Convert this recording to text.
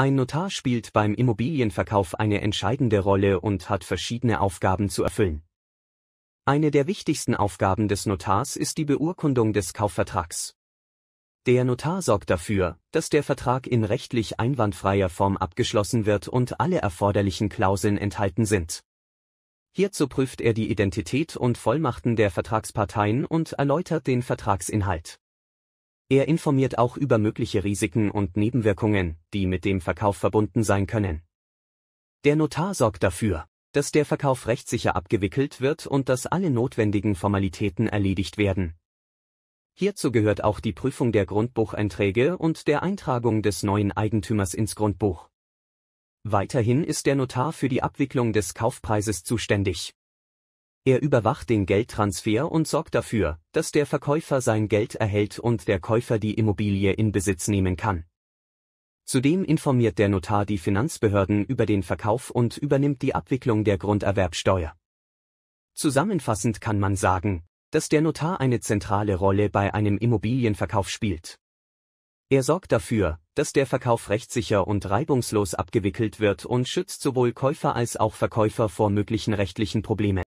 Ein Notar spielt beim Immobilienverkauf eine entscheidende Rolle und hat verschiedene Aufgaben zu erfüllen. Eine der wichtigsten Aufgaben des Notars ist die Beurkundung des Kaufvertrags. Der Notar sorgt dafür, dass der Vertrag in rechtlich einwandfreier Form abgeschlossen wird und alle erforderlichen Klauseln enthalten sind. Hierzu prüft er die Identität und Vollmachten der Vertragsparteien und erläutert den Vertragsinhalt. Er informiert auch über mögliche Risiken und Nebenwirkungen, die mit dem Verkauf verbunden sein können. Der Notar sorgt dafür, dass der Verkauf rechtssicher abgewickelt wird und dass alle notwendigen Formalitäten erledigt werden. Hierzu gehört auch die Prüfung der Grundbucheinträge und der Eintragung des neuen Eigentümers ins Grundbuch. Weiterhin ist der Notar für die Abwicklung des Kaufpreises zuständig. Er überwacht den Geldtransfer und sorgt dafür, dass der Verkäufer sein Geld erhält und der Käufer die Immobilie in Besitz nehmen kann. Zudem informiert der Notar die Finanzbehörden über den Verkauf und übernimmt die Abwicklung der Grunderwerbsteuer. Zusammenfassend kann man sagen, dass der Notar eine zentrale Rolle bei einem Immobilienverkauf spielt. Er sorgt dafür, dass der Verkauf rechtssicher und reibungslos abgewickelt wird und schützt sowohl Käufer als auch Verkäufer vor möglichen rechtlichen Problemen.